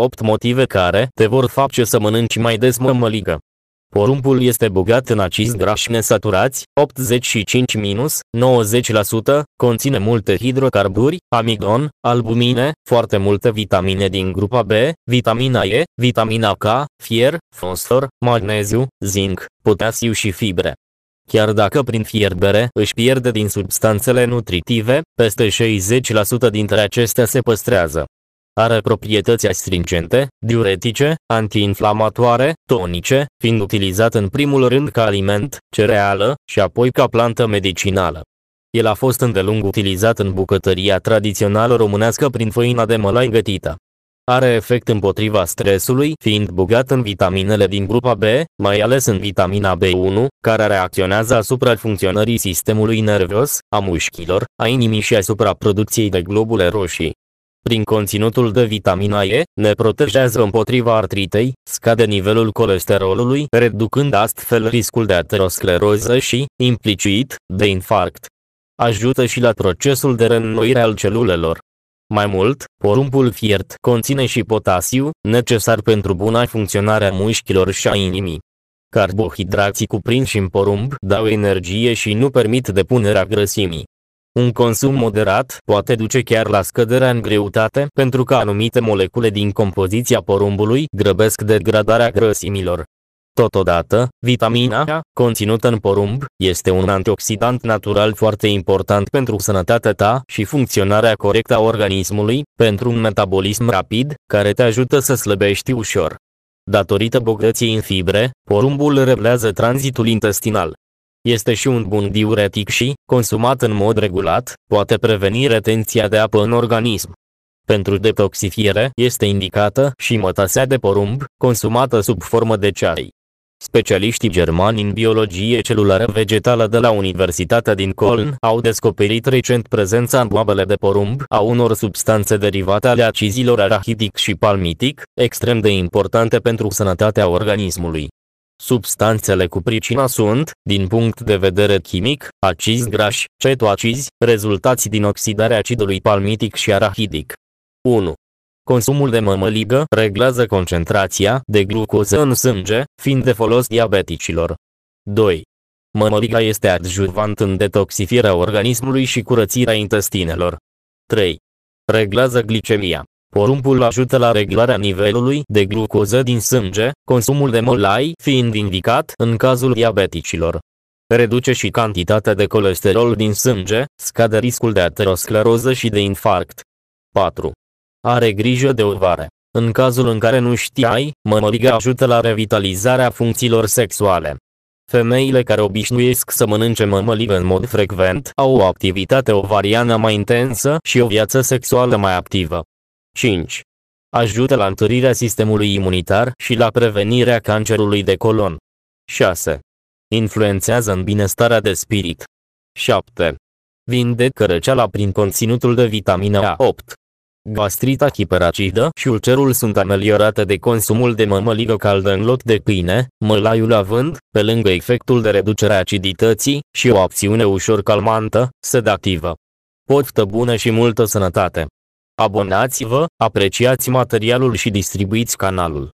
8 motive care te vor face să mănânci mai des mămăligă. Porumbul este bogat în acizi grași nesaturați, 85-90%, conține multe hidrocarburi, amidon, albumine, foarte multe vitamine din grupa B, vitamina E, vitamina K, fier, fosfor, magneziu, zinc, potasiu și fibre. Chiar dacă prin fierbere își pierde din substanțele nutritive, peste 60% dintre acestea se păstrează. Are proprietăți astringente, diuretice, antiinflamatoare, tonice, fiind utilizat în primul rând ca aliment, cereală și apoi ca plantă medicinală. El a fost îndelung utilizat în bucătăria tradițională românească prin făina de mălai gătită. Are efect împotriva stresului, fiind bogat în vitaminele din grupa B, mai ales în vitamina B1, care reacționează asupra funcționării sistemului nervos, a mușchilor, a inimii și asupra producției de globule roșii prin conținutul de vitamina E, ne protejează împotriva artritei, scade nivelul colesterolului, reducând astfel riscul de ateroscleroză și, implicit, de infarct. Ajută și la procesul de reînnoire al celulelor. Mai mult, porumbul fiert conține și potasiu, necesar pentru buna funcționare a mușchilor și a inimii. Carbohidrații cuprinși în porumb dau energie și nu permit depunerea grăsimii. Un consum moderat poate duce chiar la scăderea în greutate pentru că anumite molecule din compoziția porumbului grăbesc degradarea grăsimilor. Totodată, vitamina A, conținută în porumb, este un antioxidant natural foarte important pentru sănătatea ta și funcționarea corectă a organismului, pentru un metabolism rapid, care te ajută să slăbești ușor. Datorită bogăției în fibre, porumbul reglează tranzitul intestinal. Este și un bun diuretic și, consumat în mod regulat, poate preveni retenția de apă în organism. Pentru detoxifiere este indicată și mătasea de porumb, consumată sub formă de ceai. Specialiștii germani în biologie celulară vegetală de la Universitatea din Köln au descoperit recent prezența în boabele de porumb a unor substanțe derivate ale acizilor arahidic și palmitic, extrem de importante pentru sănătatea organismului. Substanțele cu pricina sunt, din punct de vedere chimic, acizi grași, cetoacizi, rezultați din oxidarea acidului palmitic și arahidic. 1. Consumul de mămăligă reglează concentrația de glucoză în sânge, fiind de folos diabeticilor. 2. Mămăliga este adjuvant în detoxifierea organismului și curățirea intestinelor. 3. Reglează glicemia. Porumbul ajută la reglarea nivelului de glucoză din sânge, consumul de molai fiind indicat în cazul diabeticilor. Reduce și cantitatea de colesterol din sânge, scade riscul de ateroscleroză și de infarct. 4. Are grijă de ovare. În cazul în care nu știai, mămăliga ajută la revitalizarea funcțiilor sexuale. Femeile care obișnuiesc să mănânce mămăligă în mod frecvent au o activitate ovariană mai intensă și o viață sexuală mai activă. 5. Ajută la întărirea sistemului imunitar și la prevenirea cancerului de colon. 6. Influențează în binestarea de spirit. 7. Vindecă răceala prin conținutul de vitamina A8. Gastrita hiperacidă și ulcerul sunt ameliorate de consumul de mămăligă caldă în loc de pâine, mălaiul având, pe lângă efectul de reducere a acidității, și o acțiune ușor calmantă, sedativă. Poftă bună și multă sănătate! Abonați-vă, apreciați materialul și distribuiți canalul.